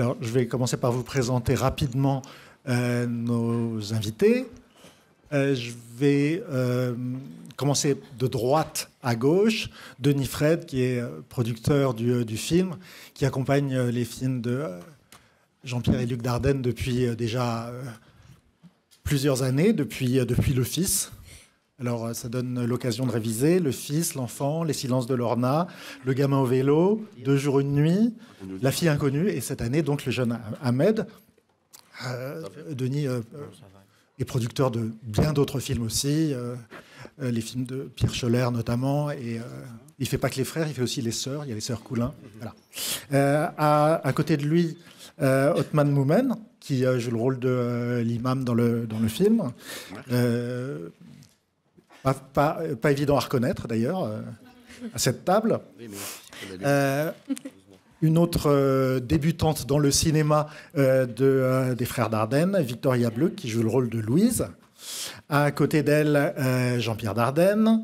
Alors, je vais commencer par vous présenter rapidement euh, nos invités. Euh, je vais euh, commencer de droite à gauche. Denis Fred, qui est producteur du, film, qui accompagne les films de Jean-Pierre et Luc Dardenne depuis déjà plusieurs années, depuis, L'Office ». Alors, euh, ça donne l'occasion de réviser le fils, l'enfant, les silences de Lorna, le gamin au vélo, deux jours, une nuit, la fille inconnue, et cette année, donc, le jeune Ahmed. Euh, Denis euh, est producteur de bien d'autres films aussi, les films de Pierre Scholler notamment, et il fait pas que les frères, il fait aussi les sœurs, il y a les sœurs Coulin. À, côté de lui, Othman Moumen, qui joue le rôle de l'imam dans le, dans le film. Pas, évident à reconnaître d'ailleurs, euh, à cette table. Euh, une autre euh, débutante dans le cinéma de, des frères Dardenne, Victoria Bleu, qui joue le rôle de Louise. À côté d'elle, Jean-Pierre Dardenne.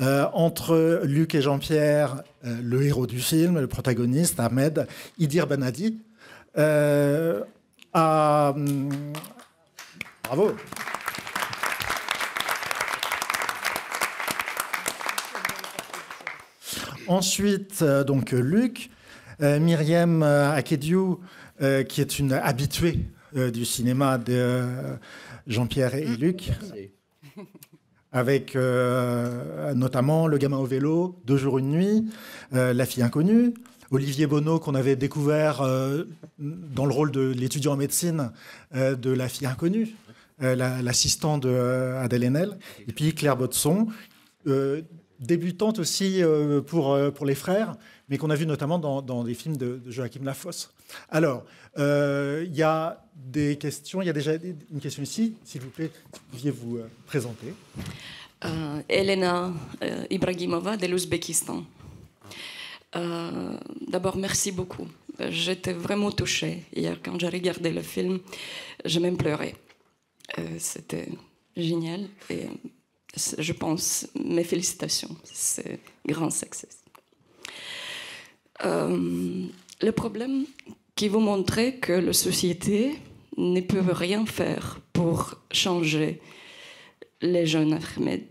entre Luc et Jean-Pierre, le héros du film, le protagoniste, Ahmed, Idir Benadi, hum, Bravo Ensuite, euh, donc euh, Luc, euh, Myriam Akediu, qui est une habituée du cinéma de Jean-Pierre et Luc. Avec notamment Le gamin au vélo, Deux jours, une nuit, La fille inconnue, Olivier Bonneau qu'on avait découvert dans le rôle de l'étudiant en médecine de la fille inconnue, l'assistant d'Adèle de Haenel, et puis Claire Botson débutante aussi euh, pour, euh, pour les frères, mais qu'on a vu notamment dans, dans des films de, Joachim Lafosse. Alors, euh, il y a des questions. Il y a déjà une question ici, s'il vous plaît, veuillez vous présenter. Euh, Elena Ibrahimova de l'Ouzbékistan. D'abord, merci beaucoup. J'étais vraiment touchée hier quand j'ai regardé le film. J'ai même pleuré. C'était génial je pense, mes félicitations. C'est un grand succès. Euh, le problème qui vous montrait que la société ne peut rien faire pour changer les jeunes Ahmed.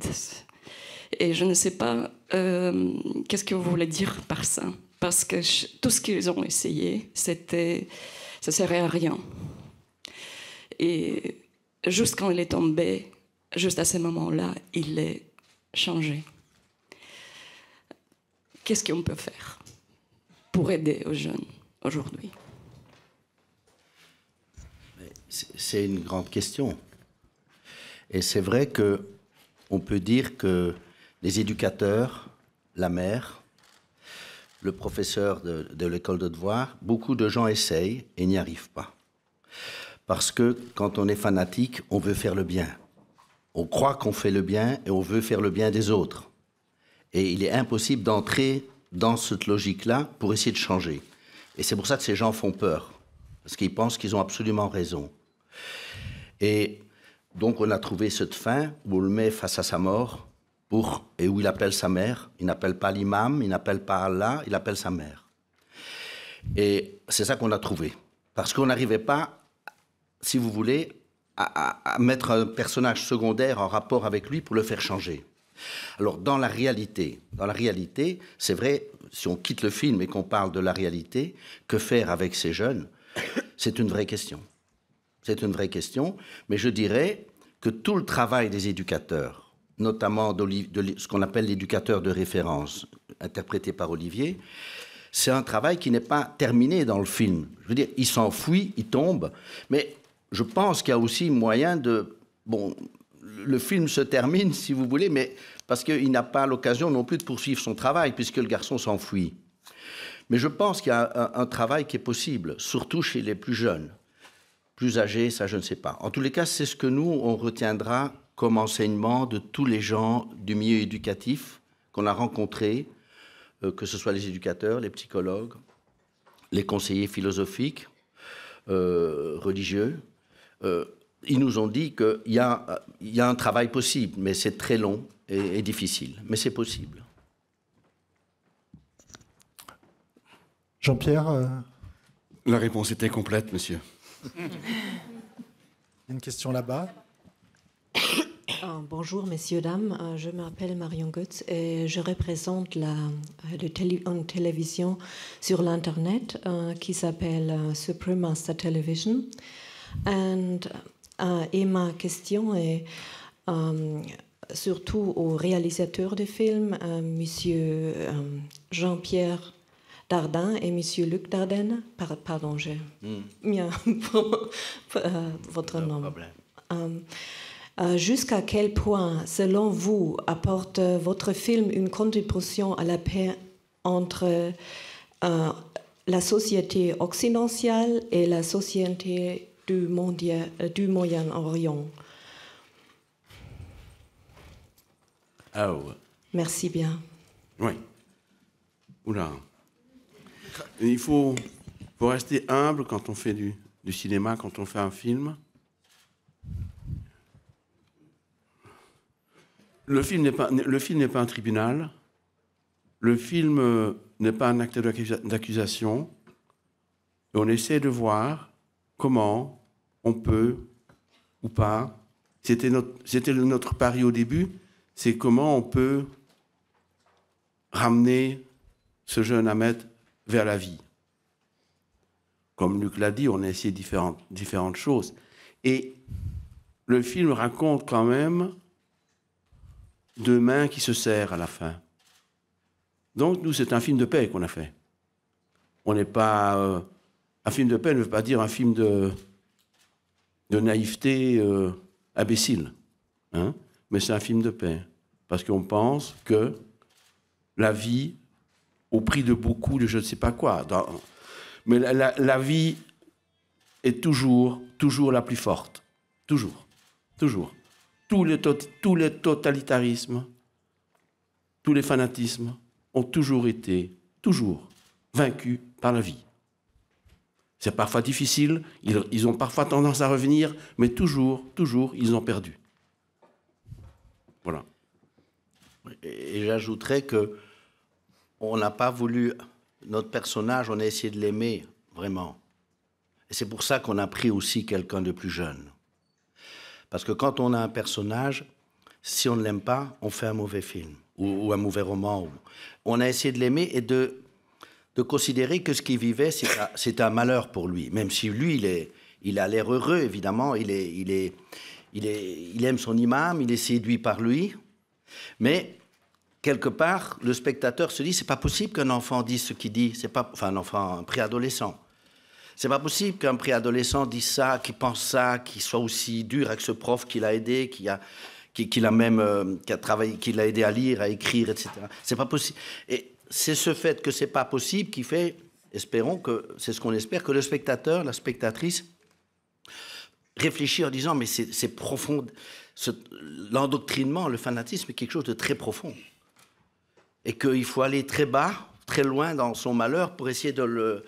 Et je ne sais pas euh, qu'est-ce que vous voulez dire par ça. Parce que tout ce qu'ils ont essayé, c'était, ça ne servait à rien. Et juste quand il est tombé, juste à ce moment-là, il est changé. Qu'est-ce qu'on peut faire pour aider aux jeunes aujourd'hui C'est une grande question. Et c'est vrai que on peut dire que les éducateurs, la mère, le professeur de, de l'école de devoir, beaucoup de gens essayent et n'y arrivent pas. Parce que quand on est fanatique, on veut faire le bien. On croit qu'on fait le bien et on veut faire le bien des autres. Et il est impossible d'entrer dans cette logique-là pour essayer de changer. Et c'est pour ça que ces gens font peur, parce qu'ils pensent qu'ils ont absolument raison. Et donc on a trouvé cette fin où on le met face à sa mort, pour, et où il appelle sa mère. Il n'appelle pas l'imam, il n'appelle pas Allah, il appelle sa mère. Et c'est ça qu'on a trouvé. Parce qu'on n'arrivait pas, si vous voulez, à, mettre un personnage secondaire en rapport avec lui pour le faire changer. Alors dans la réalité, dans la réalité, c'est vrai, si on quitte le film et qu'on parle de la réalité, que faire avec ces jeunes C'est une vraie question. C'est une vraie question, mais je dirais que tout le travail des éducateurs, notamment ce qu'on appelle l'éducateur de référence, interprété par Olivier, c'est un travail qui n'est pas terminé dans le film. Je veux dire, il s'enfuit, il tombe, mais je pense qu'il y a aussi moyen de... Bon, le film se termine, si vous voulez, mais parce qu'il n'a pas l'occasion non plus de poursuivre son travail, puisque le garçon s'enfuit. Mais je pense qu'il y a un, travail qui est possible, surtout chez les plus jeunes. Plus âgés, ça je ne sais pas. En tous les cas, c'est ce que nous, on retiendra comme enseignement de tous les gens du milieu éducatif qu'on a rencontrés, euh, que ce soit les éducateurs, les psychologues, les conseillers philosophiques, euh, religieux, euh, ils nous ont dit qu'il y, a, y a un travail possible, mais c'est très long et, difficile. Mais c'est possible. Jean-Pierre euh. La réponse était complète, monsieur. Une question là-bas. Euh, bonjour, messieurs, dames. Je m'appelle Marion Goetz et je représente la, une télévision sur l'Internet qui s'appelle Supreme Master Television. And euh, et ma question est euh, surtout aux réalisateurs de films, euh, Monsieur Jean-Pierre Dardin et Monsieur Luc Dardenne. pardon, j'ai hmm. votre nom. Um, Jusqu'à quel point, selon vous, apporte votre film une contribution à la paix entre la société occidentale et la société du, euh, du Moyen-Orient. Oh. Merci bien. Oui. Oula. Il faut, faut, rester humble quand on fait du, cinéma, quand on fait un film. Le film n'est pas, le film n'est pas un tribunal. Le film euh, n'est pas un acte d'accusation. On essaie de voir comment on peut ou pas. C'était notre, pari au début, c'est comment on peut ramener ce jeune Ahmed vers la vie. Comme Luc l'a dit, on a essayé différentes, choses. Et le film raconte quand même deux mains qui se serrent à la fin. Donc, nous, c'est un film de paix qu'on a fait. On n'est pas. Euh, un film de paix ne veut pas dire un film de, de naïveté euh, imbécile. Hein. Mais c'est un film de paix. Parce qu'on pense que la vie, au prix de beaucoup de je ne sais pas quoi, dans... mais la, vie est toujours, toujours la plus forte. Toujours. Toujours. Tous les, tous les totalitarismes, tous les fanatismes ont toujours été, toujours, vaincus par la vie. C'est parfois difficile, ils, ont parfois tendance à revenir, mais toujours, toujours, ils ont perdu. Voilà. Et j'ajouterais que on n'a pas voulu notre personnage, on a essayé de l'aimer vraiment. Et c'est pour ça qu'on a pris aussi quelqu'un de plus jeune. Parce que quand on a un personnage, si on ne l'aime pas, on fait un mauvais film ou, un mauvais roman. On a essayé de l'aimer et de de considérer que ce qu'il vivait, c'est un, malheur pour lui, même si lui, il, est, il a l'air heureux, évidemment, il, aime son imam, il est séduit par lui, mais quelque part, le spectateur se dit, c'est pas possible qu'un enfant dise ce qu'il dit, c'est pas, enfin un enfant, un préadolescent. C'est pas possible qu'un préadolescent dise ça, qu'il pense ça, qu'il soit aussi dur avec ce prof qui l'a aidé, qui a, même, euh, qui a travaillé, qui l'a aidé à lire, à écrire, etc. C'est pas possible c'est ce fait que c'est pas possible qui fait, espérons que, c'est ce qu'on espère, que le spectateur, la spectatrice, réfléchit en disant, mais c'est profond, l'endoctrinement, le fanatisme est quelque chose de très profond. Et qu'il faut aller très bas, très loin dans son malheur pour essayer de le,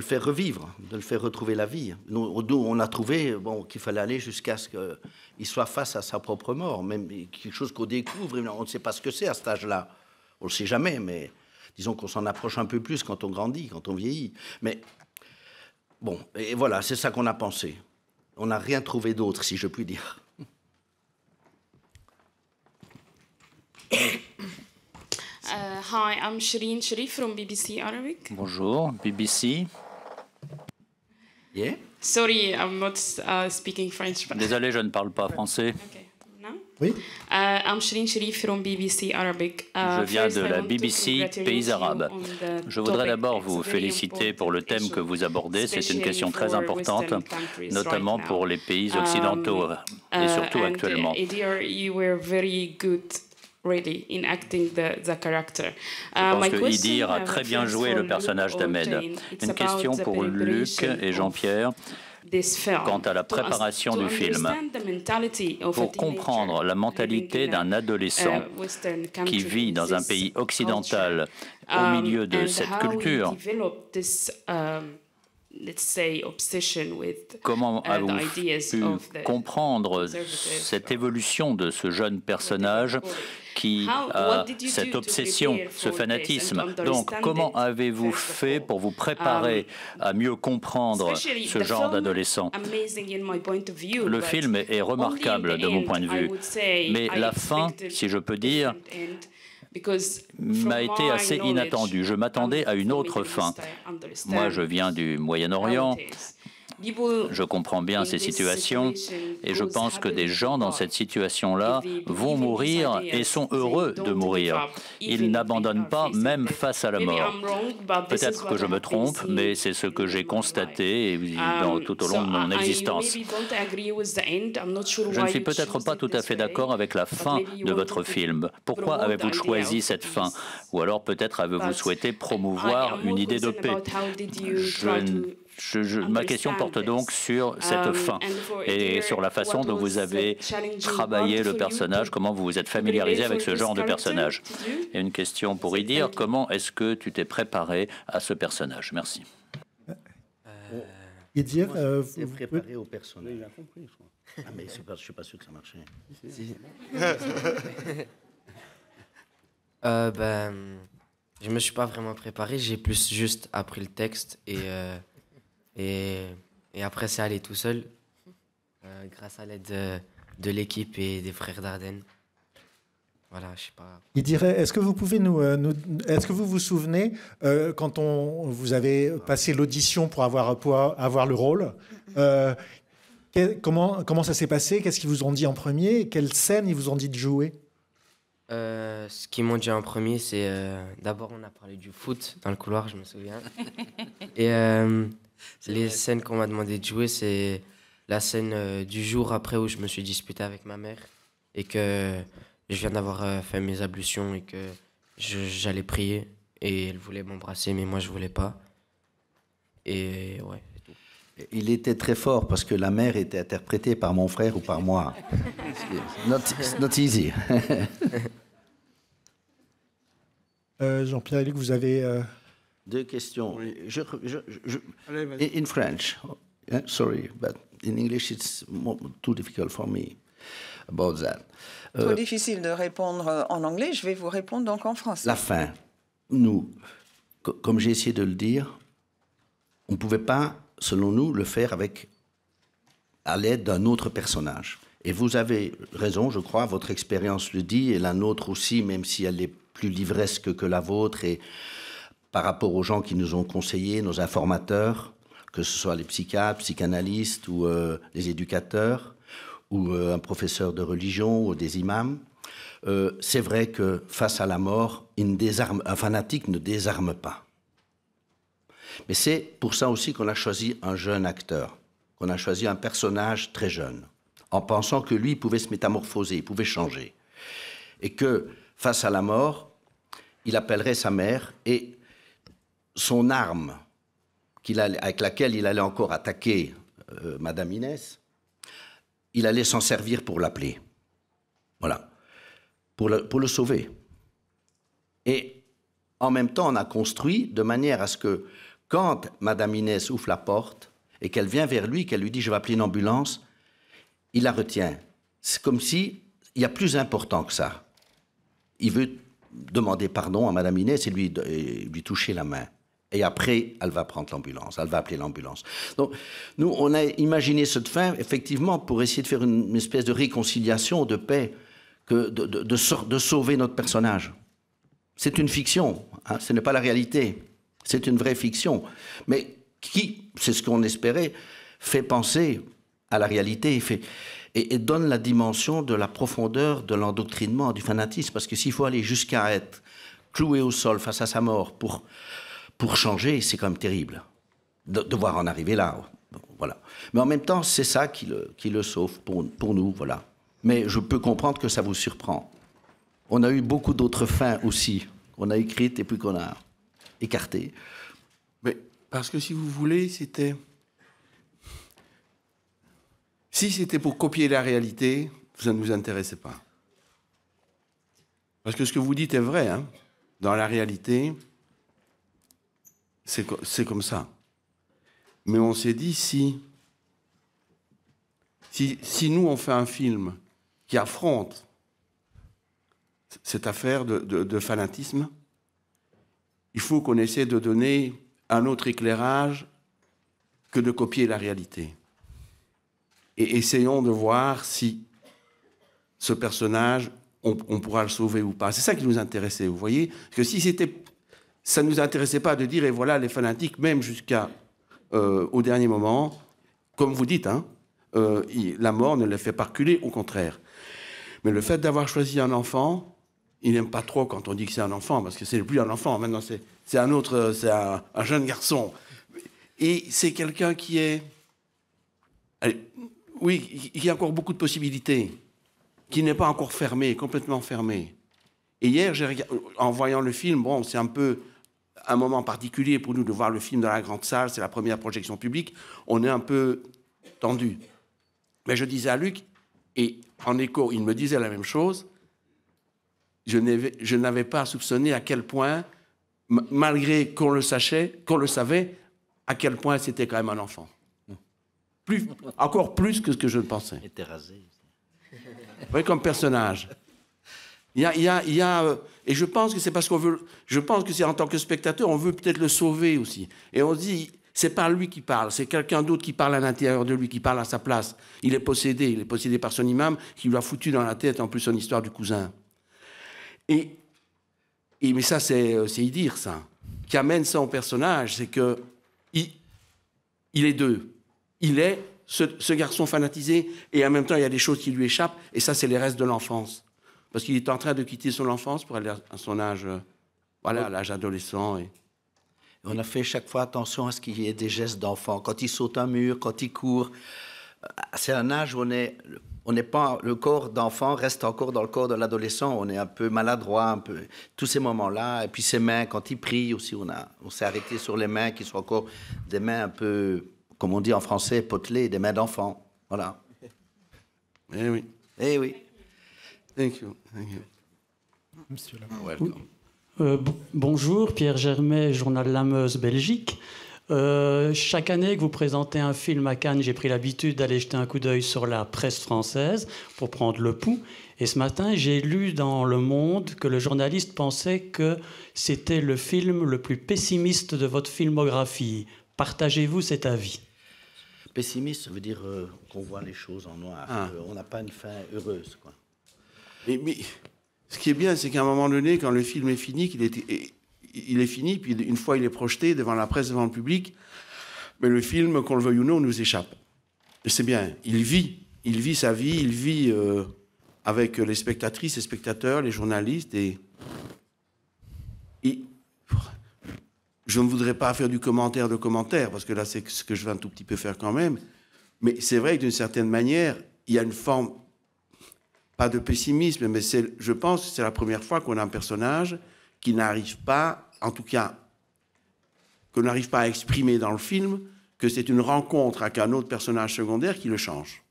faire revivre, de le faire retrouver la vie. Nous, on a trouvé bon, qu'il fallait aller jusqu'à ce qu'il soit face à sa propre mort, même quelque chose qu'on découvre, on ne sait pas ce que c'est à cet âge-là. On ne le sait jamais, mais disons qu'on s'en approche un peu plus quand on grandit, quand on vieillit. Mais bon, et voilà, c'est ça qu'on a pensé. On n'a rien trouvé d'autre, si je puis dire. Euh, Bonjour, BBC. Yeah. Sorry, I'm not uh, speaking French. Désolé, je ne parle pas français. Oui. Euh, euh, Je viens de la BBC Pays Arabes. Je voudrais d'abord vous féliciter pour le thème que vous abordez. C'est une question très importante, notamment pour les pays um, occidentaux euh, uh, et surtout uh, actuellement. Je uh, pense que Idir a très bien joué le personnage d'Ahmed. Une question pour Luc et Jean-Pierre quant à la préparation du film. Pour comprendre la mentalité d'un adolescent uh, qui vit dans un pays occidental au um, milieu de cette culture, let's say, obsession with Comment uh, avez-vous pu comprendre cette évolution de ce jeune personnage qui euh, a cette obsession, ce fanatisme. Donc, comment avez-vous fait pour vous préparer um, à mieux comprendre ce genre d'adolescent Le film est remarquable de mon point de vue, mais la fin, si je peux dire, m'a été assez inattendu. Je m'attendais à une autre fin. Moi, je viens du Moyen-Orient je comprends bien ces situations et je pense que des gens dans cette situation-là vont mourir et sont heureux de mourir. Ils n'abandonnent pas même face à la mort. Peut-être que je me trompe, mais c'est ce que j'ai constaté dans, um, tout au long de mon existence. Je ne suis peut-être pas tout à fait d'accord avec la fin de votre film. Pourquoi avez-vous choisi cette fin Ou alors peut-être avez-vous souhaité promouvoir une idée de paix ma question porte donc sur cette um, fin et sur la façon dont vous avez travaillé le personnage, comment vous vous êtes familiarisé avec ce genre de personnage. Et une question pour y dire, comment est-ce que tu t'es préparé à ce personnage Merci. Et euh, dire, euh, vous préparé au personnage. Il a compris, je crois. Ah, je ne suis pas sûr que ça marchait. Je euh, ben, je me suis pas vraiment préparé, j'ai plus juste appris le texte et euh, et, et après, c'est allé tout seul, euh, grâce à l'aide de, l'équipe et des frères d'Arden Voilà, je sais pas. Il dirait, est-ce que vous pouvez nous, euh, est-ce que vous vous souvenez euh, quand on vous avez passé l'audition pour avoir avoir le rôle, comment comment ça s'est passé, qu'est-ce qu'ils vous ont dit en premier, quelle scène ils vous ont dit de jouer Ce qu'ils m'ont dit en premier, c'est d'abord on a parlé du foot dans le couloir, je me souviens, et les scènes qu'on m'a demandé de jouer, c'est la scène euh, du jour après où je me suis disputé avec ma mère et que je viens d'avoir euh, fait mes ablutions et que j'allais prier et elle voulait m'embrasser mais moi je voulais pas. Et ouais. Il était très fort parce que la mère était interprétée par mon frère ou par moi. not, not easy. Euh, Jean-Pierre, vous avez deux questions. En Je, je, je, en in French, eh, sorry, but in English it's too difficult for me about that. Trop euh, difficile de répondre euh, en anglais, je vais vous répondre donc en français. La fin. Nous, comme j'ai essayé de le dire, on ne pouvait pas, selon nous, le faire avec à l'aide d'un autre personnage. Et vous avez raison, je crois, votre expérience le dit, et la nôtre aussi, même si elle est plus livresque que la vôtre et par rapport aux gens qui nous ont conseillés, nos informateurs, que ce soit les psychiatres, psychanalystes ou euh, les éducateurs, ou euh, un professeur de religion ou des imams. Euh, c'est vrai que face à la mort, un fanatique ne désarme pas. Mais c'est pour ça aussi qu'on a choisi un jeune acteur, qu'on a choisi un personnage très jeune, en pensant que lui pouvait se métamorphoser, il pouvait changer. Et que face à la mort, il appellerait sa mère et son arme avec laquelle il allait encore attaquer euh, Madame Inès, il allait s'en servir pour l'appeler. Voilà. Pour le, pour le sauver. Et en même temps, on a construit de manière à ce que quand Madame Inès ouvre la porte et qu'elle vient vers lui, qu'elle lui dit Je vais appeler une ambulance, il la retient. C'est comme si il y a plus important que ça. Il veut demander pardon à Madame Inès et lui, et lui toucher la main. Et après, elle va prendre l'ambulance, elle va appeler l'ambulance. Donc, nous, on a imaginé cette fin, effectivement, pour essayer de faire une, espèce de réconciliation, de paix, que de, de, sauver notre personnage. C'est une fiction, hein. ce n'est pas la réalité. C'est une vraie fiction. Mais qui, c'est ce qu'on espérait, fait penser à la réalité et, fait, et, et donne la dimension de la profondeur de l'endoctrinement, du fanatisme. Parce que s'il faut aller jusqu'à être cloué au sol face à sa mort pour pour changer, c'est quand même terrible de, voir en arriver là. Voilà. Mais en même temps, c'est ça qui le, qui le sauve pour, nous. Voilà. Mais je peux comprendre que ça vous surprend. On a eu beaucoup d'autres fins aussi, qu'on a écrites et puis qu'on a écartées. Mais parce que si vous voulez, c'était. Si c'était pour copier la réalité, ça ne nous intéressait pas. Parce que ce que vous dites est vrai. Hein. Dans la réalité, c'est comme ça. Mais on s'est dit, si, si, nous, on fait un film qui affronte cette affaire de, de, fanatisme, il faut qu'on essaie de donner un autre éclairage que de copier la réalité. Et essayons de voir si ce personnage, on, pourra le sauver ou pas. C'est ça qui nous intéressait, vous voyez Parce que si c'était ça ne nous intéressait pas de dire, et voilà les fanatiques, même jusqu'à euh, au dernier moment, comme vous dites, hein, euh, la mort ne les fait pas reculer, au contraire. Mais le fait d'avoir choisi un enfant, il n'aime pas trop quand on dit que c'est un enfant, parce que c'est plus un enfant, maintenant c'est un autre, c'est un, jeune garçon. Et c'est quelqu'un qui est... oui, il y a encore beaucoup de possibilités, qui n'est pas encore fermé, complètement fermé. Et hier, en voyant le film, bon, c'est un peu un moment particulier pour nous de voir le film dans la grande salle, c'est la première projection publique, on est un peu tendu. Mais je disais à Luc, et en écho, il me disait la même chose, je n'avais pas soupçonné à quel point, malgré qu'on le sachait, qu'on le savait, à quel point c'était quand même un enfant. Plus, encore plus que ce que je ne pensais. était rasé. Oui, comme personnage. Il y a, euh, et je pense que c'est parce qu'on veut, je pense que c'est en tant que spectateur, on veut peut-être le sauver aussi. Et on dit, c'est pas lui qui parle, c'est quelqu'un d'autre qui parle à l'intérieur de lui, qui parle à sa place. Il est possédé, il est possédé par son imam qui lui a foutu dans la tête en plus son histoire du cousin. Et, mais ça, c'est y euh, dire ça, qui amène ça au personnage, c'est que il, est deux. Il est ce, garçon fanatisé, et en même temps, il y a des choses qui lui échappent, et ça, c'est les restes de l'enfance parce qu'il est en train de quitter son enfance pour aller à son âge, euh, voilà, l'âge adolescent. Et... On a fait chaque fois attention à ce qu'il y ait des gestes d'enfant. Quand il saute un mur, quand il court, euh, c'est un âge où on est, on n'est pas, le corps d'enfant reste encore dans le corps de l'adolescent. On est un peu maladroit, un peu tous ces moments-là. Et puis ses mains, quand il prie aussi, on a, on s'est arrêté sur les mains qui sont encore des mains un peu, comme on dit en français, potelées, des mains d'enfant. Voilà. Eh oui. Eh oui. Thank euh, bonjour, Pierre Germain, journal La Meuse, Belgique. Euh, chaque année que vous présentez un film à Cannes, j'ai pris l'habitude d'aller jeter un coup d'œil sur la presse française pour prendre le pouls. Et ce matin, j'ai lu dans Le Monde que le journaliste pensait que c'était le film le plus pessimiste de votre filmographie. Partagez-vous cet avis Pessimiste, ça veut dire euh, qu'on voit les choses en noir. Ah. on n'a pas une fin heureuse. Quoi. Mais, ce qui est bien, c'est qu'à un moment donné, quand le film est fini, qu'il est, il est fini, puis une fois il est projeté devant la presse, devant le public, mais le film, qu'on le veuille ou non, nous échappe. C'est bien, il vit, il vit sa vie, il vit euh, avec les spectatrices, les spectateurs, les journalistes, et, et je ne voudrais pas faire du commentaire de commentaire, parce que là, c'est ce que je vais un tout petit peu faire quand même. Mais c'est vrai que d'une certaine manière, il y a une forme pas de pessimisme, mais je pense que c'est la première fois qu'on a un personnage qui n'arrive pas, en tout cas, qu'on n'arrive pas à exprimer dans le film, que c'est une rencontre avec un autre personnage secondaire qui le change.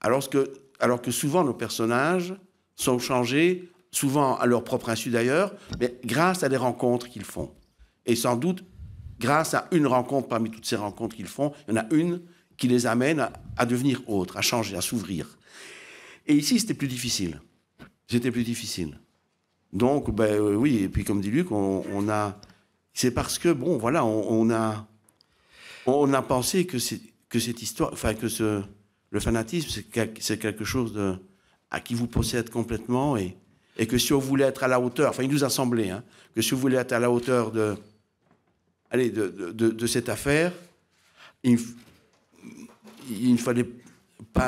Alors que, souvent nos personnages sont changés, souvent à leur propre insu d'ailleurs, mais grâce à des rencontres qu'ils font. Et sans doute, grâce à une rencontre parmi toutes ces rencontres qu'ils font, il y en a une qui les amène à, à devenir autre, à changer, à s'ouvrir. Et ici, c'était plus difficile. C'était plus difficile. Donc, ben, euh, oui, et puis comme dit Luc, on, a. C'est parce que, bon, voilà, on, a. On a pensé que, que cette histoire. Enfin, que le fanatisme, c'est quelque chose à qui vous possède complètement et, que si on voulait être à la hauteur, enfin, il nous a semblé, hein, que si on voulait être à la hauteur de. Allez, de, cette affaire, il, il fallait pas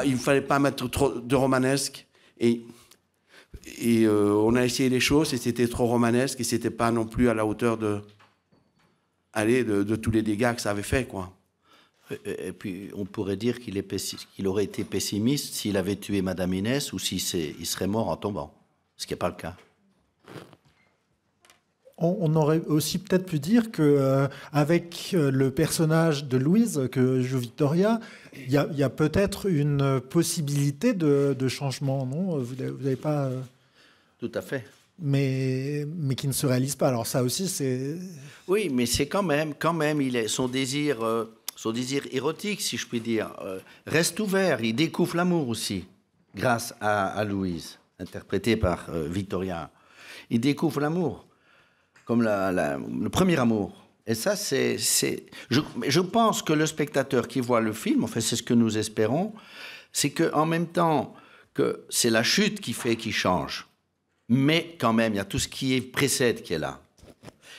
il ne fallait pas mettre trop de romanesque. Et, euh, on a essayé les choses et c'était trop romanesque et c'était pas non plus à la hauteur de, aller de, tous les dégâts que ça avait fait, quoi. Et puis, on pourrait dire qu'il aurait été pessimiste s'il avait tué Madame Inès ou s'il si il serait mort en tombant, ce qui n'est pas le cas on, aurait aussi peut-être pu dire que euh, avec euh, le personnage de Louise que joue Victoria, il y a, peut-être une possibilité de, changement, non Vous n'avez pas euh, Tout à fait. Mais, qui ne se réalise pas. Alors ça aussi, c'est. Oui, mais c'est quand même, quand même, il est son désir, son désir érotique, si je puis dire, reste ouvert. Il découvre l'amour aussi, grâce à, à Louise, interprétée par Victoria. Il découvre l'amour comme le premier amour. Et ça, c'est, je, pense que le spectateur qui voit le film, enfin, c'est ce que nous espérons, c'est que en même temps que c'est la chute qui fait qui change, mais quand même, il y a tout ce qui précède qui est là.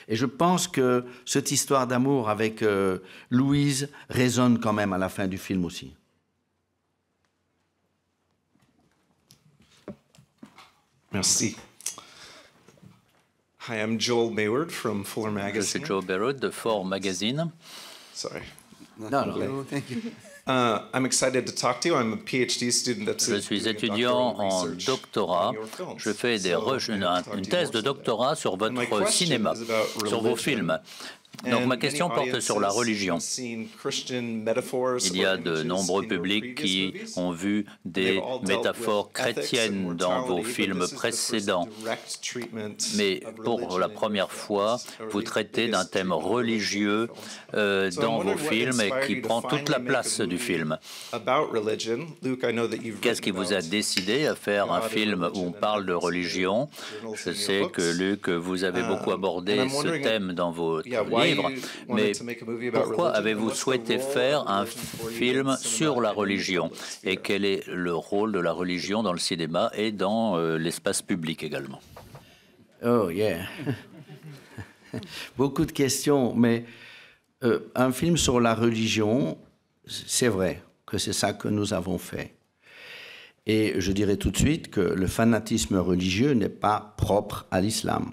Et je pense que cette histoire d'amour avec euh, Louise résonne quand même à la fin du film aussi. Merci. Hi, I'm Joel Bayward from Fuller Magazine. suis Joel Bayward de Fuller Magazine. Sorry. No, no, thank you. Uh, I'm excited to talk to you. I'm a PhD student that's Je suis étudiant en doctorat. Je fais des so, une, une, thèse de doctorat sur votre cinéma, sur vos films. Donc ma question porte sur la religion. Il y a de nombreux publics qui ont vu des métaphores chrétiennes dans vos films précédents, mais pour la première fois, vous traitez d'un thème religieux euh, dans vos films et qui prend toute la place du film. Qu'est-ce qui vous a décidé à faire un film où on parle de religion Je sais que Luc, vous avez uh, beaucoup abordé ce thème dans vos livres. Mais pourquoi avez-vous souhaité faire un film sur la religion Et quel est le rôle de la religion dans le cinéma et dans euh, l'espace public également Oh, yeah. Beaucoup de questions, mais euh, un film sur la religion, c'est vrai que c'est ça que nous avons fait. Et je dirais tout de suite que le fanatisme religieux n'est pas propre à l'islam.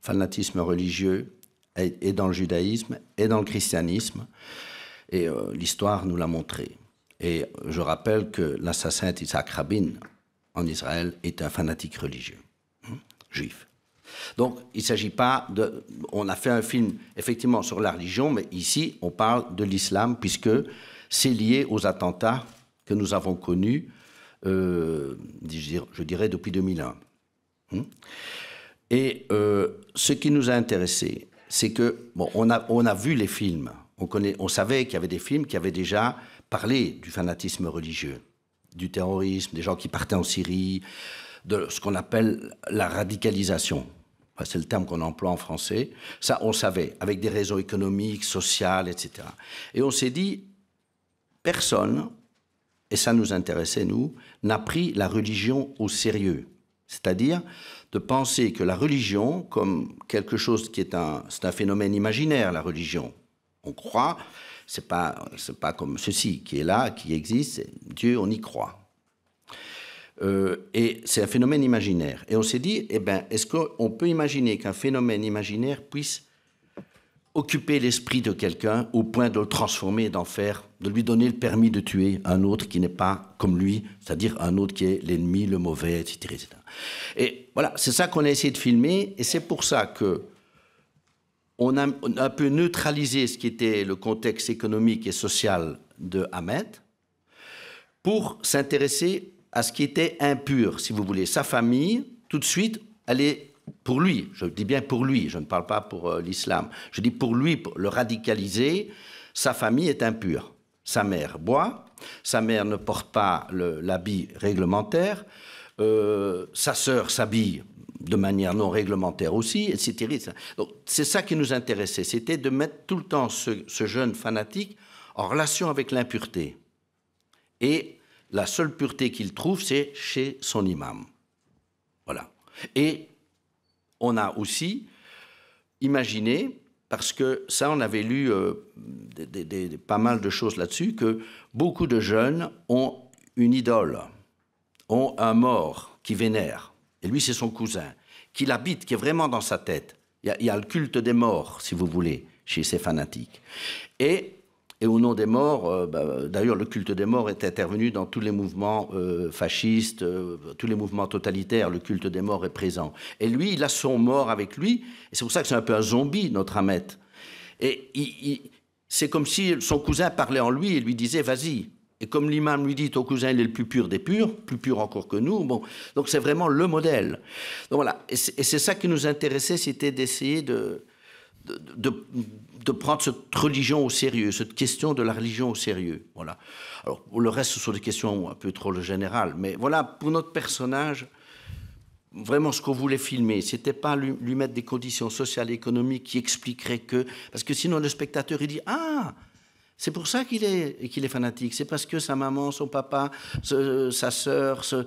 Fanatisme religieux et dans le judaïsme et dans le christianisme. Et euh, l'histoire nous l'a montré. Et je rappelle que l'assassin Isaac Rabin en Israël est un fanatique religieux, hein, juif. Donc, il ne s'agit pas de. On a fait un film, effectivement, sur la religion, mais ici, on parle de l'islam, puisque c'est lié aux attentats que nous avons connus, euh, je dirais, depuis 2001. Hein. Et euh, ce qui nous a intéressés, c'est que, bon, on a, on a vu les films. On, on savait qu'il y avait des films qui avaient déjà parlé du fanatisme religieux, du terrorisme, des gens qui partaient en Syrie, de ce qu'on appelle la radicalisation. c'est le terme qu'on emploie en français. Ça, on savait, avec des réseaux économiques, sociales, etc. Et on s'est dit, personne, et ça nous intéressait, nous, n'a pris la religion au sérieux. C'est-à-dire, de penser que la religion, comme quelque chose qui est un, c'est un phénomène imaginaire, la religion. On croit, c'est pas, pas comme ceci qui est là, qui existe. Dieu, on y croit. Euh, et c'est un phénomène imaginaire. Et on s'est dit, eh ben, est-ce qu'on peut imaginer qu'un phénomène imaginaire puisse occuper l'esprit de quelqu'un au point de le transformer, d'en faire, de lui donner le permis de tuer un autre qui n'est pas comme lui, c'est-à-dire un autre qui est l'ennemi, le mauvais, etc. Et voilà, c'est ça qu'on a essayé de filmer, et c'est pour ça que on a, un peu neutralisé ce qui était le contexte économique et social de Ahmed pour s'intéresser à ce qui était impur, si vous voulez. Sa famille, tout de suite, elle est pour lui, je dis bien pour lui, je ne parle pas pour euh, l'islam. Je dis pour lui, pour le radicaliser, sa famille est impure. Sa mère boit, sa mère ne porte pas l'habit réglementaire, euh, sa sœur s'habille de manière non réglementaire aussi, etc. Donc c'est ça qui nous intéressait, c'était de mettre tout le temps ce, ce jeune fanatique en relation avec l'impureté. Et la seule pureté qu'il trouve, c'est chez son imam. Voilà. Et on a aussi imaginé, parce que ça, on avait lu euh, pas mal de choses là-dessus, que beaucoup de jeunes ont une idole, ont un mort qui vénère. Et lui, c'est son cousin, qui l'habite, qui est vraiment dans sa tête. Il y, a, y, a le culte des morts, si vous voulez, chez ces fanatiques. Et et au nom des morts, euh, bah, d'ailleurs, le culte des morts est intervenu dans tous les mouvements euh, fascistes, euh, tous les mouvements totalitaires. Le culte des morts est présent. Et lui, il a son mort avec lui. Et c'est pour ça que c'est un peu un zombie, notre Ahmed. Et c'est comme si son cousin parlait en lui et lui disait Vas-y. Et comme l'imam lui dit Ton cousin, il est le plus pur des purs, plus pur encore que nous. Bon, donc c'est vraiment le modèle. Donc voilà. Et c'est ça qui nous intéressait, c'était d'essayer de de, de, prendre cette religion au sérieux, cette question de la religion au sérieux. Voilà. Alors, le reste, ce sont des questions un peu trop générales. Mais voilà, pour notre personnage, vraiment ce qu'on voulait filmer. C'était pas lui, mettre des conditions sociales et économiques qui expliqueraient que. Parce que sinon, le spectateur, il dit Ah c'est pour ça qu'il est, qu'il est fanatique. C'est parce que sa maman, son papa, sa sœur, euh,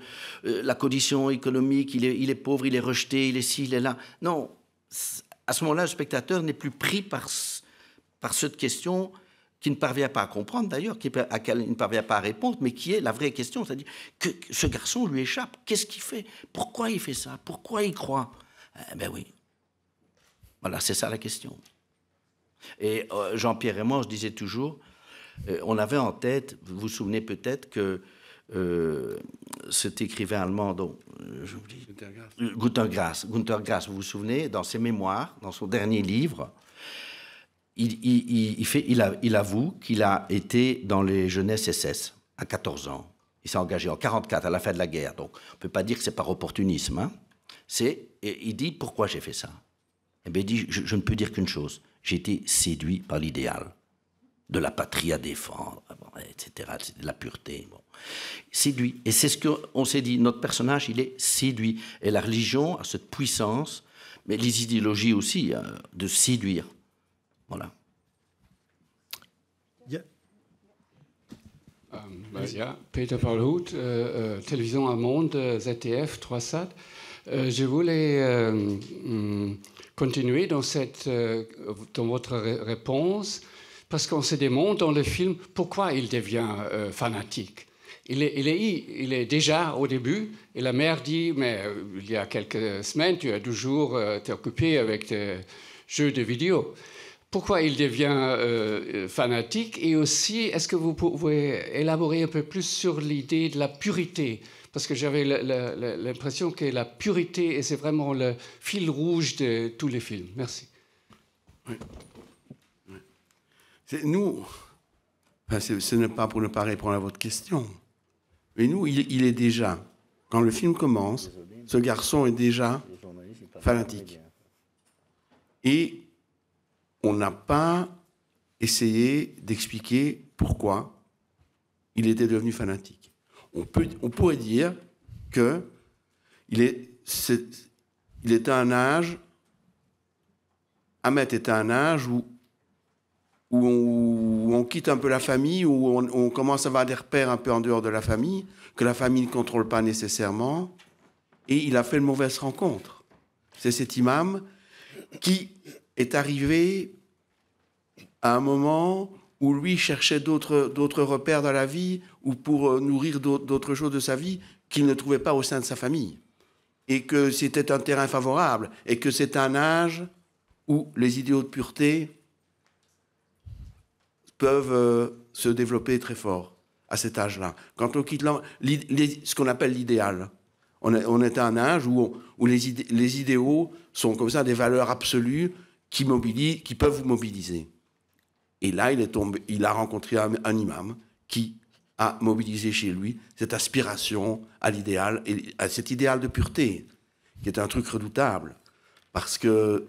la condition économique, il est, il est pauvre, il est rejeté, il est ci, il est là. Non, à ce moment-là, le spectateur n'est plus pris par, par cette question qui ne parvient pas à comprendre d'ailleurs, à laquelle il ne parvient pas à répondre, mais qui est la vraie question, c'est-à-dire que, ce garçon lui échappe, qu'est-ce qu'il fait Pourquoi il fait ça Pourquoi il croit eh Ben oui. Voilà, c'est ça la question. Et euh, Jean-Pierre et moi, je disais toujours, euh, on avait en tête, vous vous souvenez peut-être que euh, cet écrivain allemand, dont euh, j'oublie. Gunther Grass. Gunther Grass, vous vous souvenez, dans ses mémoires, dans son dernier livre, il, il, avoue qu'il a été dans les jeunesses SS à 14 ans. Il s'est engagé en 44 à la fin de la guerre. Donc, on ne peut pas dire que c'est par opportunisme. Hein. C'est, il dit pourquoi j'ai fait ça. Et eh bien, il dit je ne peux dire qu'une chose. J'ai été séduit par l'idéal de la patrie à défendre, etc., de la pureté. Séduit. Et c'est ce qu'on s'est dit, notre personnage, il est séduit. Et la religion a cette puissance, mais les idéologies aussi, hein, de séduire. Voilà. Euh, bah, Peter Paul Hoot, euh, euh, Télévision ZTF, ZTF 3SAT. je voulais euh, mm, continuer dans, cette, euh, dans votre réponse parce qu'on se demande dans le film pourquoi il devient euh, fanatique. Il est, il, est, il est, déjà au début, et la mère dit, mais euh, il y a quelques semaines, tu as toujours été euh, occupé avec tes jeux de vidéo. Pourquoi il devient fanatique Et aussi, est-ce que vous pouvez élaborer un peu plus sur l'idée de la purité Parce que j'avais l'impression que la purité, c'est vraiment le fil rouge de tous les films. Merci. Nous, ce n'est pas pour ne pas répondre à votre question, mais nous, il, est déjà, quand le film commence, ce garçon est déjà fanatique. Et on n'a pas essayé d'expliquer pourquoi il était devenu fanatique. On, peut, on pourrait dire que il, est, à il un âge, Ahmed était un âge où où on, quitte un peu la famille, où on, on, commence à avoir des repères un peu en dehors de la famille, que la famille ne contrôle pas nécessairement. Et il a fait une mauvaise rencontre. C'est cet imam qui est arrivé à un moment où lui cherchait d'autres repères dans la vie ou pour euh, nourrir d'autres choses de sa vie qu'il ne trouvait pas au sein de sa famille. Et que c'était un terrain favorable et que c'est un âge où les idéaux de pureté peuvent euh, se développer très fort à cet âge-là. Quand on quitte ce qu'on appelle l'idéal, on, on, est à un âge où, où les, les, idéaux sont comme ça des valeurs absolues qui, mobilisent, qui peuvent vous mobiliser. Et là, il, est il a rencontré un, un imam qui a mobilisé chez lui cette aspiration à l'idéal, à cet idéal de pureté, qui est un truc redoutable. Parce que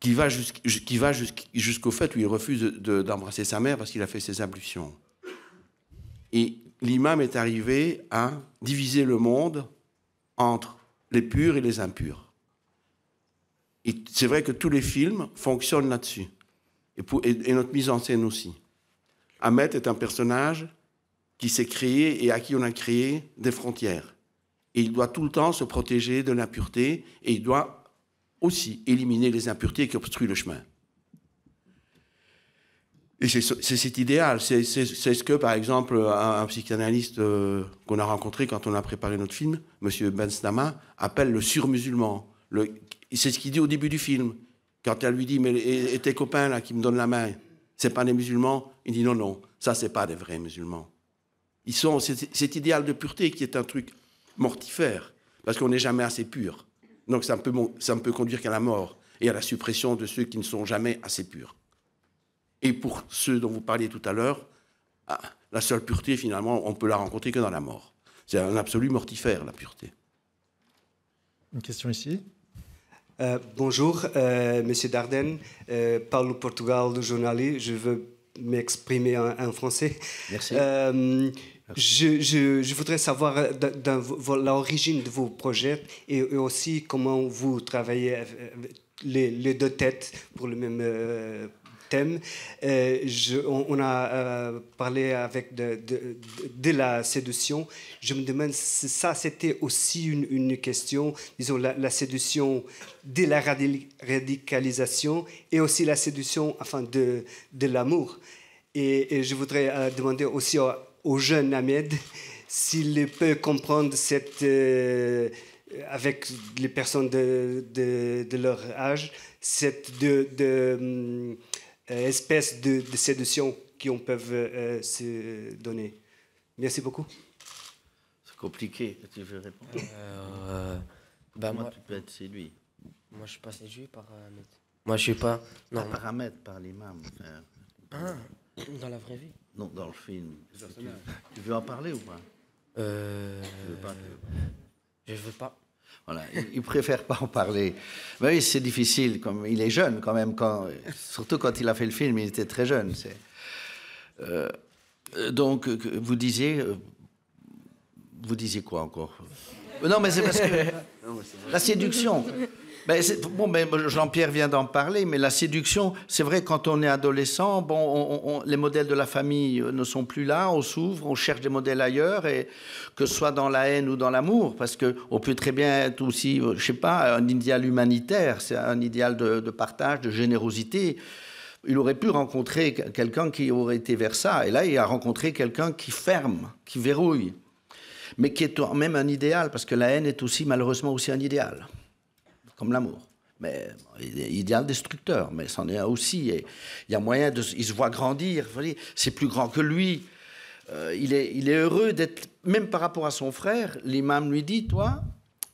qui va jusqu'au fait où il refuse d'embrasser sa mère parce qu'il a fait ses ablutions. Et l'imam est arrivé à diviser le monde entre les purs et les impurs. Et c'est vrai que tous les films fonctionnent là-dessus. Et, et, notre mise en scène aussi. Ahmed est un personnage qui s'est créé et à qui on a créé des frontières. Et il doit tout le temps se protéger de l'impureté et il doit aussi éliminer les impuretés qui obstruent le chemin. Et c'est cet idéal, c'est ce que, par exemple, un, psychanalyste euh, qu'on a rencontré quand on a préparé notre film, M. Benstama, appelle le surmusulman. C'est ce qu'il dit au début du film, quand elle lui dit Mais tes copains là qui me donnent la main, c'est pas des musulmans Il dit Non, non, ça, c'est pas des vrais musulmans. Ils sont cet idéal de pureté qui est un truc mortifère, parce qu'on n'est jamais assez pur. Donc ça ne peut, conduire qu'à la mort et à la suppression de ceux qui ne sont jamais assez purs. Et pour ceux dont vous parliez tout à l'heure, ah, la seule pureté, finalement, on peut la rencontrer que dans la mort. C'est un absolu mortifère, la pureté. Une question ici euh, Bonjour, euh, Monsieur Dardenne. Euh, parle au Portugal, le journaliste. Je veux m'exprimer en, en, français. Merci. Je, voudrais savoir euh, l'origine de vos projets et, aussi comment vous travaillez les, deux têtes pour le même euh, thème. Euh, on, a parlé avec de, la séduction. Je me demande si ça, c'était aussi une, question, disons, la, séduction de la radicalisation et aussi la séduction enfin, de, l'amour. Et, et, je voudrais demander aussi aux jeunes Ahmed s'il peut comprendre cette, euh, avec les personnes de, de, leur âge, cette de, de euh, espèce de, séduction qu'on peut euh, se donner. Merci beaucoup. C'est compliqué tu veux répondre. bah moi, tu peux être séduit. Moi, je suis pas séduit par Ahmed. Moi, je suis pas. Non, par Ahmed, par l'imam. Ah, dans la vraie vie. Non, dans le film. Tu, veux en parler ou pas euh... ne veux pas, veux Je veux pas. Voilà, il préfère pas en parler. Mais oui, c'est difficile. Comme il est jeune quand même, quand, surtout quand il a fait le film, il était très jeune. C'est euh, donc vous disiez, euh, vous disiez quoi encore Non, mais c'est parce que la séduction. Ben, bon, Jean-Pierre vient d'en parler, mais la séduction, c'est vrai, quand on est adolescent, bon, les modèles de la famille euh, ne sont plus là, on s'ouvre, on cherche des modèles ailleurs, et que ce soit dans la haine ou dans l'amour, parce qu'on peut très bien être aussi, euh, je sais pas, un idéal humanitaire, c'est un idéal de, partage, de générosité. Il aurait pu rencontrer quelqu'un qui aurait été vers ça, et là, il a rencontré quelqu'un qui ferme, qui verrouille, mais qui est quand même un idéal, parce que la haine est aussi, malheureusement, aussi un idéal comme l'amour. Mais il idéal destructeur, mais c'en est un aussi. il y a moyen de. Il se voit grandir. C'est plus grand que lui. Euh, il, est, il est heureux d'être. Même par rapport à son frère, l'imam lui dit Toi,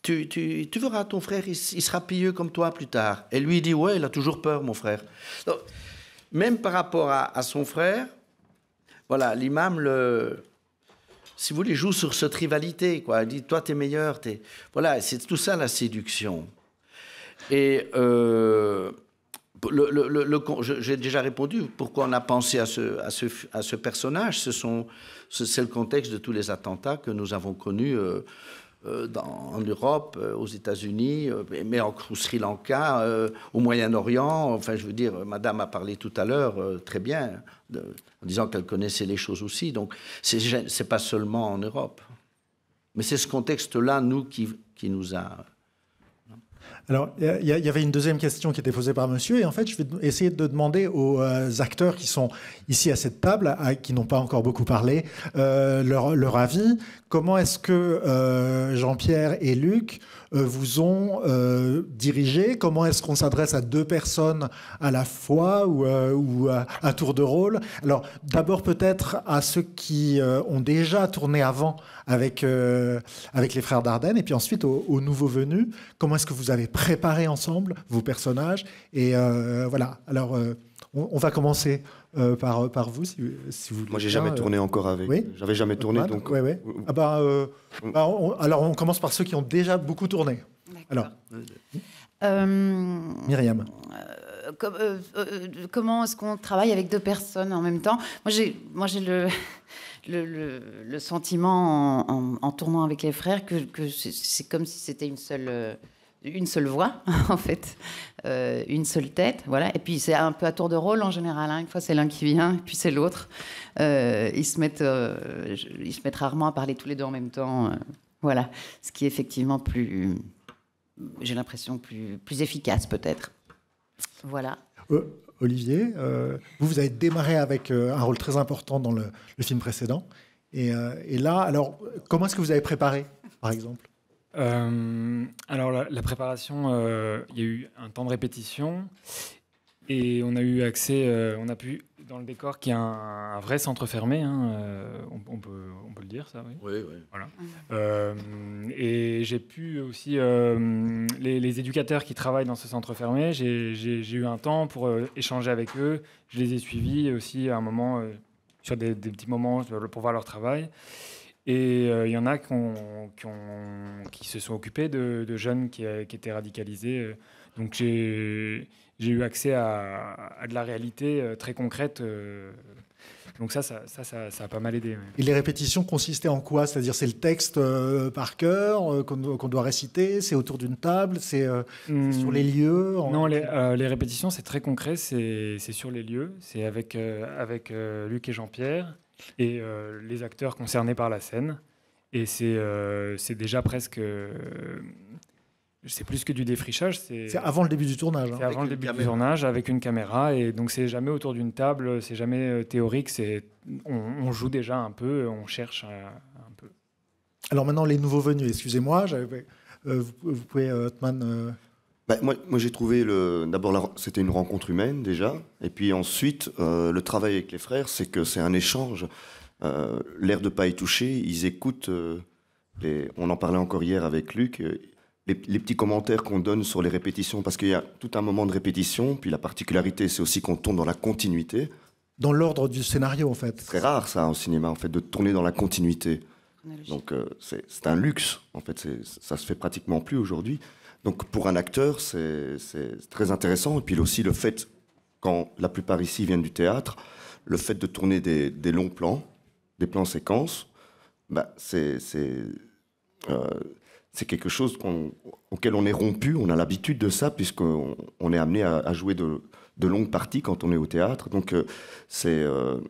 tu, tu, verras ton frère, il, sera pieux comme toi plus tard. Et lui, dit Ouais, il a toujours peur, mon frère. même par rapport à, son frère, voilà, l'imam le si vous voulez, joue sur cette rivalité, quoi. Il dit, toi, t'es meilleur, t'es... Voilà, c'est tout ça, la séduction. Et euh, le, j'ai déjà répondu pourquoi on a pensé à ce, à ce, à ce personnage. c'est le contexte de tous les attentats que nous avons connus. Euh, euh, en Europe, aux États-Unis, mais en, au Sri Lanka, au Moyen-Orient. Enfin, je veux dire, Madame a parlé tout à l'heure très bien, en disant qu'elle connaissait les choses aussi. Donc, c'est pas seulement en Europe, mais c'est ce contexte-là, nous, qui, qui nous a alors, il y, avait une deuxième question qui était posée par monsieur, et en fait, je vais essayer de demander aux euh, acteurs qui sont ici à cette table, qui n'ont pas encore beaucoup parlé, euh, leur, avis. Comment est-ce que euh, Jean-Pierre et Luc euh, vous ont euh, dirigé Comment est-ce qu'on s'adresse à deux personnes à la fois ou, à, tour de rôle Alors d'abord peut-être à ceux qui ont déjà tourné avant avec, avec les frères Dardenne et puis ensuite aux, nouveaux venus. Comment est-ce que vous avez préparé ensemble vos personnages Et voilà, alors on, va commencer euh, par, par vous, si, vous Moi, j'ai jamais tourné euh, encore avec. Oui J'avais jamais tourné, donc. alors, on commence par ceux qui ont déjà beaucoup tourné. Alors. Euh, Myriam. comment est-ce qu'on travaille avec deux personnes en même temps Moi, j'ai, moi, j'ai le, le, sentiment en, tournant avec les frères que c'est, comme si c'était une seule une seule voix, en fait, euh, une seule tête, voilà. Et puis c'est un peu à tour de rôle en général. Hein. Une fois c'est l'un qui vient, puis c'est l'autre. Euh, ils se mettent, euh, ils se mettent rarement à parler tous les deux en même temps, voilà. Ce qui est effectivement plus, j'ai l'impression plus, efficace peut-être. Voilà. Olivier, vous vous avez démarré avec un rôle très important dans le, film précédent, et, et là, alors comment est-ce que vous avez préparé, par exemple euh, alors la, préparation, euh, il y a eu un temps de répétition et on a eu accès, euh, on a pu dans le décor qui est un, un vrai centre fermé, hein, on, peut, on, peut, le dire ça, oui. Oui, oui. Voilà. et j'ai pu aussi les, éducateurs qui travaillent dans ce centre fermé, j'ai eu un temps pour échanger avec eux, je les ai suivis aussi à un moment sur des, des petits moments pour voir leur travail. Et il euh, y en a qui, ont, qui, se sont occupés de, jeunes euh, qui, étaient radicalisés. Euh. Donc j'ai eu accès à, de la réalité très concrète. Donc ça ça, ça, ça, a pas mal aidé. Et les répétitions consistaient en quoi C'est-à-dire c'est le texte par cœur qu'on doit réciter, c'est autour d'une table, c'est sur mmh. les lieux Non, les, les répétitions c'est très concret, c'est sur les lieux, c'est avec, avec Luc et Jean-Pierre et euh, les acteurs concernés par la scène. Et c'est euh, c'est déjà presque. Euh, c'est plus que du défrichage. C'est avant le début du tournage. Hein. C'est avant le début du tournage avec une caméra. Et donc, c'est jamais autour d'une table, c'est jamais théorique. On, on joue déjà un peu, on cherche un, peu. Alors maintenant, les nouveaux venus, excusez-moi, vous, vous, pouvez, Hotman. Bah, moi, j'ai trouvé, d'abord, c'était une rencontre humaine déjà. Et puis ensuite, euh, le travail avec les frères, c'est que c'est un échange. Euh, l'air de pas y toucher, ils écoutent. Et euh, On en parlait encore hier avec Luc. Les, petits commentaires qu'on donne sur les répétitions, parce qu'il y a tout un moment de répétition, puis la particularité, c'est aussi qu'on tourne dans la continuité. Dans l'ordre du scénario, en fait. C'est très rare, ça, au cinéma, en fait, de tourner dans la continuité. Donc c'est un luxe, en fait, ça se fait pratiquement plus aujourd'hui. Donc pour un acteur, c'est très intéressant. Et puis aussi le fait, quand la plupart ici viennent du théâtre, le fait de tourner des, longs plans, des plans séquences, bah, euh, c'est quelque chose auquel on est rompu, on a l'habitude de ça, puisqu'on on est amené à, jouer de, longues parties quand on est au théâtre. Donc euh, euh,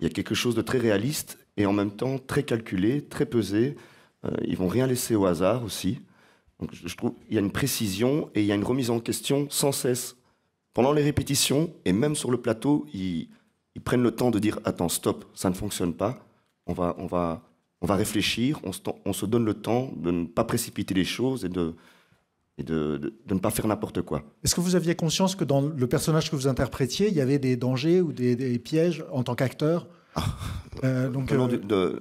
il y a quelque chose de très réaliste et en même temps très calculé, très pesé. ils vont rien laisser au hasard aussi. Donc, je trouve qu'il y a une précision et il y a une remise en question sans cesse. Pendant les répétitions et même sur le plateau, ils, prennent le temps de dire Attends, stop, ça ne fonctionne pas. On va, on va, on va réfléchir. On se, donne le temps de ne pas précipiter les choses et de, de, ne pas faire n'importe quoi. Est-ce que vous aviez conscience que dans le personnage que vous interprétiez, il y avait des dangers ou des, pièges en tant qu'acteur ah, euh, donc, euh,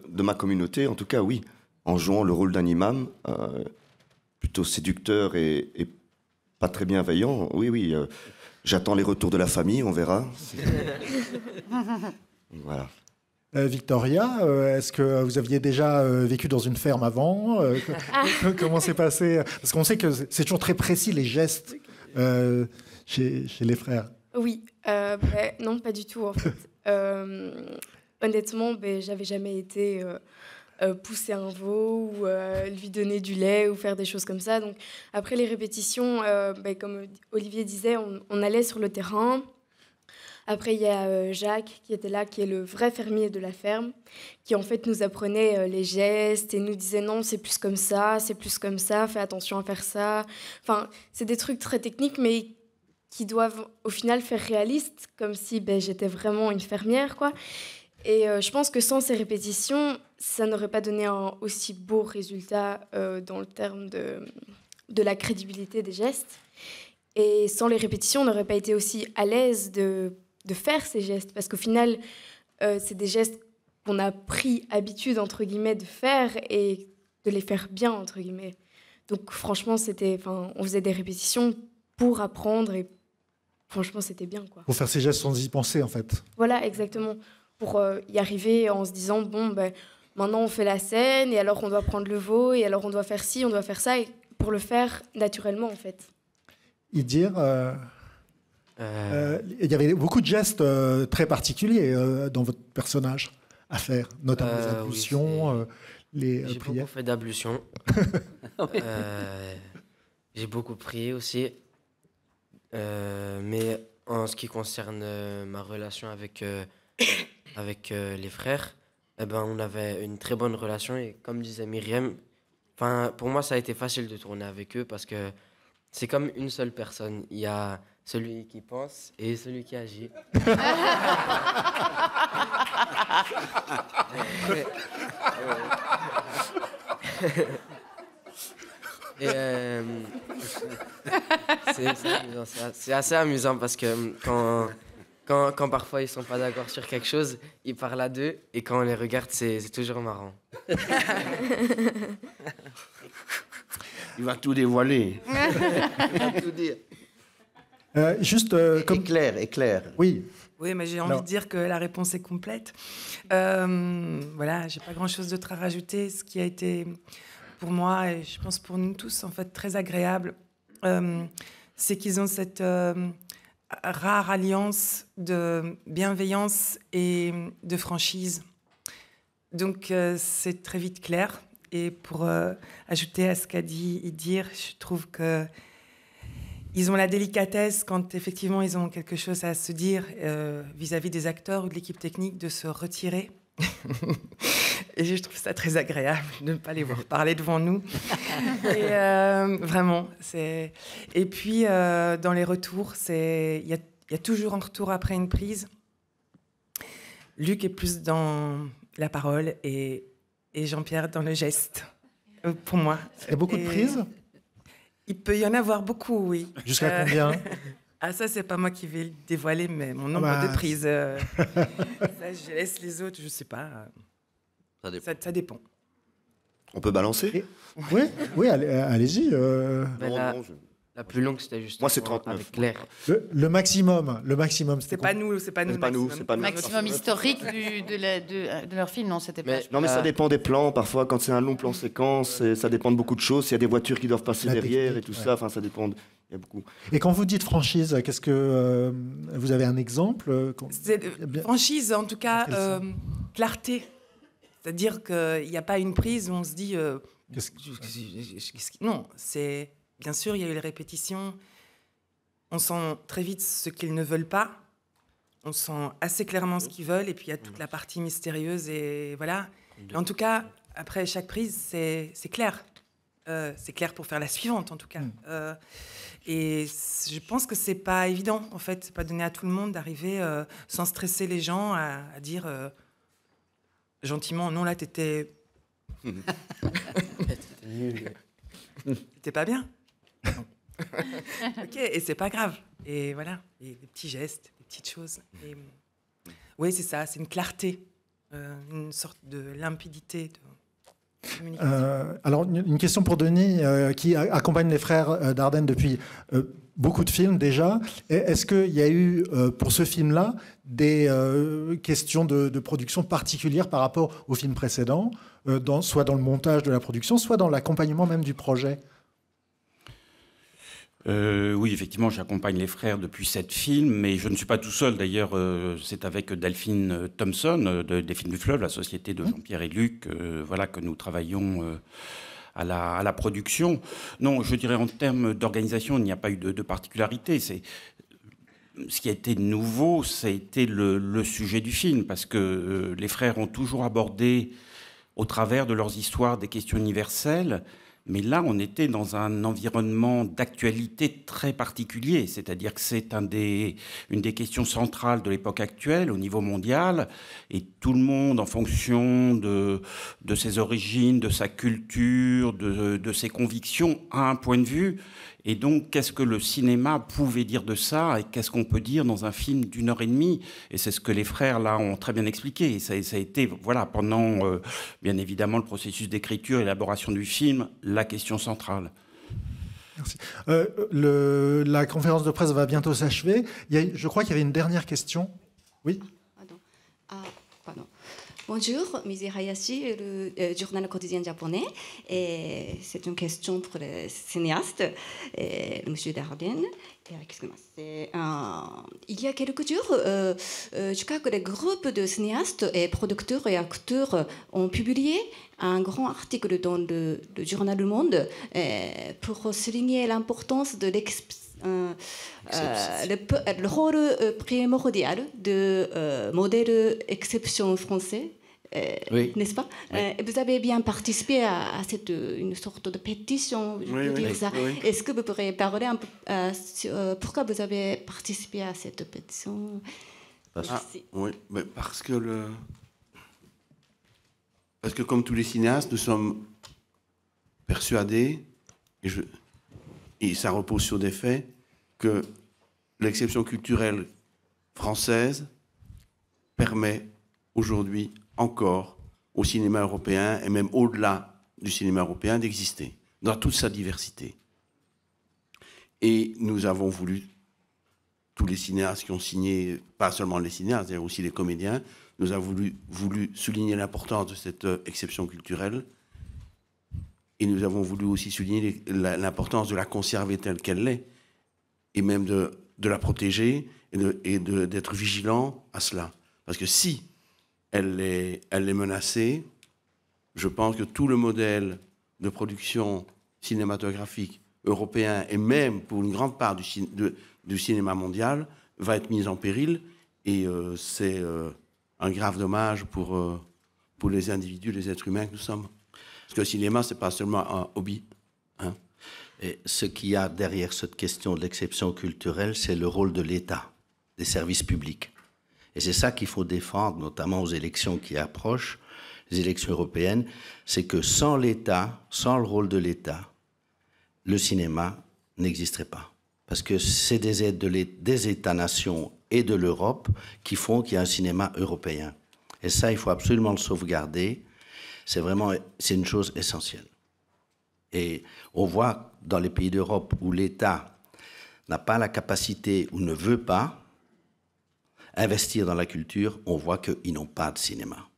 de, ma communauté, en tout cas, oui. En jouant le rôle d'un imam, euh, plutôt séducteur et, pas très bienveillant. Oui, oui. Euh, j'attends les retours de la famille, on verra. voilà. Euh, Victoria, euh, est-ce que vous aviez déjà vécu dans une ferme avant Comment s'est passé Parce qu'on sait que c'est toujours très précis les gestes chez, les frères. Oui, bah, non, pas du tout en fait. honnêtement, je ben, j'avais jamais été euh, pousser un veau ou euh, lui donner du lait ou faire des choses comme ça. Donc après les répétitions, euh, ben, comme Olivier disait, on, allait sur le terrain. Après, il y a Jacques qui était là, qui est le vrai fermier de la ferme, qui en fait nous apprenait les gestes et nous disait non, c'est plus comme ça, c'est plus comme ça, fais attention à faire ça. Enfin, c'est des trucs très techniques, mais qui doivent au final faire réaliste, comme si ben, j'étais vraiment une fermière, quoi. Et euh, je pense que sans ces répétitions, ça n'aurait pas donné un aussi beau résultat euh, dans le terme de, de la crédibilité des gestes. Et sans les répétitions, on n'aurait pas été aussi à l'aise de, de, faire ces gestes. Parce qu'au final, euh, c'est des gestes qu'on a pris habitude, entre guillemets, de faire et de les faire bien, entre guillemets. Donc franchement, c'était, on faisait des répétitions pour apprendre et franchement, c'était bien. Quoi. Pour faire ces gestes sans y penser, en fait. Voilà, exactement pour euh, y arriver en se disant, bon, ben, maintenant on fait la scène, et alors on doit prendre le veau, et alors on doit faire ci, on doit faire ça, et pour le faire naturellement, en fait. dire. Euh, euh. Il y avait beaucoup de gestes très particuliers dans votre personnage à faire, notamment les ablutions, les prières. J'ai beaucoup fait d'ablutions. J'ai beaucoup prié aussi. mais en ce qui concerne ma relation avec avec euh, les frères, eh ben, on avait une très bonne relation. Et comme disait Myriam, pour moi, ça a été facile de tourner avec eux parce que c'est comme une seule personne. Il y a celui qui pense et celui qui agit. Euh, c'est assez amusant parce que hum, quand quand, parfois ils sont pas d'accord sur quelque chose, ils parlent à deux et quand on les regarde, c'est toujours marrant. Il va tout dévoiler. Il va tout dire. Euh, juste euh, comme éclair, éclair. Oui. Oui, mais j'ai envie de dire que la réponse est complète. Euh, voilà, j'ai pas grand-chose d'autre à rajouter. Ce qui a été pour moi et je pense pour nous tous en fait très agréable, euh, c'est qu'ils ont cette rare alliance de bienveillance et de franchise. Donc euh, c'est très vite clair. Et pour euh, ajouter à ce qu'a dit Idir, je trouve que ils ont la délicatesse quand effectivement ils ont quelque chose à se dire vis à -vis des acteurs ou de l'équipe technique de se retirer Et je trouve ça très agréable de ne pas les voir parler devant nous. et euh, vraiment, c'est. Et puis euh, dans les retours, c'est il y, a, toujours un retour après une prise. Luc est plus dans la parole et, et Jean-Pierre dans le geste. Euh, pour moi. Il y a beaucoup de prises. Il peut y en avoir beaucoup, oui. Jusqu'à combien Ah ça, c'est pas moi qui vais le dévoiler, mais mon nombre ah, de prises. je laisse les autres, je ne sais pas. Ça dépend. On peut balancer Oui, oui, allez- euh, y euh. la, plus longue, c'était juste Moi, c'est 39. le, maximum, le maximum, c'était C'est pas nous, c'est pas nous. C'est pas nous, maximum. historique de, leur film, non, c'était pas. Non, mais ça euh, dépend des plans. Parfois, quand c'est un long plan séquence, ça dépend de beaucoup de choses. Il y a des voitures qui doivent passer derrière et tout ça. Enfin, ça dépend. Il y a beaucoup. Et quand vous dites franchise, qu'est-ce que vous avez un exemple franchise, en tout cas, clarté. C'est-à-dire qu'il n'y a pas une prise où on se dit. Euh, -ce que... Non, c'est. Bien sûr, il y a eu les répétitions. On sent très vite ce qu'ils ne veulent pas. On sent assez clairement ce qu'ils veulent. Et puis il y a toute la partie mystérieuse. Et voilà. En tout cas, après chaque prise, c'est clair. Euh, c'est clair pour faire la suivante, en tout cas. Mm. Euh, et je pense que c'est pas évident, en fait. n'est pas donné à tout le monde d'arriver, sans stresser les gens, à, à dire gentiment, non, là, t'étais. t'étais pas bien. ok, et c'est pas grave. Et voilà, les des petits gestes, des petites choses. Et... Oui, c'est ça, c'est une clarté, euh, une sorte de limpidité. De euh, alors, une question pour Denis, euh, qui accompagne les frères euh, Dardenne depuis beaucoup de films déjà. Est-ce qu'il y a eu, pour ce film-là, des questions de, production particulières par rapport au film précédent, soit dans le montage de la production, soit dans l'accompagnement même du projet euh, oui, effectivement, j'accompagne les frères depuis sept films, mais je ne suis pas tout seul. D'ailleurs, euh, c'est avec Delphine euh, Thompson de, des films du fleuve, la société de mmh. Jean-Pierre et Luc, voilà que nous travaillons. À la, production. Non, je dirais en termes d'organisation, il n'y a pas eu de, particularité. C'est ce qui a été nouveau, ça été le sujet du film, parce que les frères ont toujours abordé, au travers de leurs histoires, des questions universelles. Mais là, on était dans un environnement d'actualité très particulier, c'est-à-dire que c'est une des questions centrales de l'époque actuelle au niveau mondial, et tout le monde, en fonction de, ses origines, de sa culture, de, de ses convictions, a un point de vue et donc, qu'est-ce que le cinéma pouvait dire de ça et qu'est-ce qu'on peut dire dans un film d'une heure et demie Et c'est ce que les frères, là, ont très bien expliqué. Et ça, a été, voilà, pendant, euh, bien évidemment, le processus d'écriture, élaboration du film, la question centrale. Merci. Euh, le, la conférence de presse va bientôt s'achever. Je crois qu'il y avait une dernière question. Oui Bonjour, Mizi Hayashi, le euh, journal quotidien japonais. Et c'est une question pour les cinéastes. et, monsieur Dardenne. Euh, il y a quelques jours, euh, crois que des groupes de cinéastes et producteurs et acteurs ont publié un grand article dans le, journal Le Monde pour souligner l'importance de le, rôle primordial de modèles modèle exception français euh, n'est-ce pas euh, Vous avez bien participé à, cette, euh, une sorte de pétition, je dire ça. Est-ce que vous pourriez parler un peu pourquoi vous avez participé à cette pétition parce, ah, Oui, parce que le... parce que comme tous les cinéastes, nous sommes persuadés, et, je... et ça repose sur des faits, que l'exception culturelle française permet aujourd'hui encore au cinéma européen et même au-delà du cinéma européen d'exister, dans toute sa diversité. Et nous avons voulu, tous les cinéastes qui ont signé, pas seulement les cinéastes, mais aussi les comédiens, nous avons voulu, souligner l'importance de cette euh, exception culturelle. Et nous avons voulu aussi souligner l'importance de la conserver telle qu'elle est et même de, de, la protéger et d'être vigilant à cela. Parce que si elle est, menacée. Je pense que tout le modèle de production cinématographique européen et même pour une grande part du, cinéma mondial va être mis en péril et euh, c'est euh, un grave dommage pour, euh, pour les individus, les êtres humains que nous sommes. Parce que le cinéma, c'est pas seulement un hobby. Hein. Et ce qu'il y a derrière cette question de l'exception culturelle, c'est le rôle de l'État, des services publics. Et c'est ça qu'il faut défendre, notamment aux élections qui approchent, les élections européennes, c'est que sans l'État, sans le rôle de l'État, le cinéma n'existerait pas. Parce que c'est des aides de des États-nations et de l'Europe qui font qu'il y a un cinéma européen. Et ça, il faut absolument le sauvegarder. C'est vraiment c'est une chose essentielle. Et on voit dans les pays d'Europe où l'État n'a pas la capacité ou ne veut pas, investir dans la culture, on voit qu'ils n'ont pas de cinéma.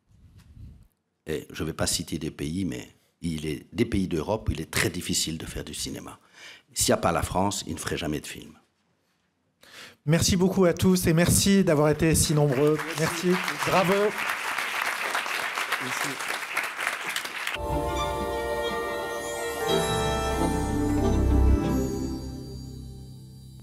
Et je ne vais pas citer des pays, mais il est, des pays d'Europe, il est très difficile de faire du cinéma. S'il n'y a pas la France, il ne ferait jamais de film. Merci beaucoup à tous et merci d'avoir été si nombreux. Merci. Bravo.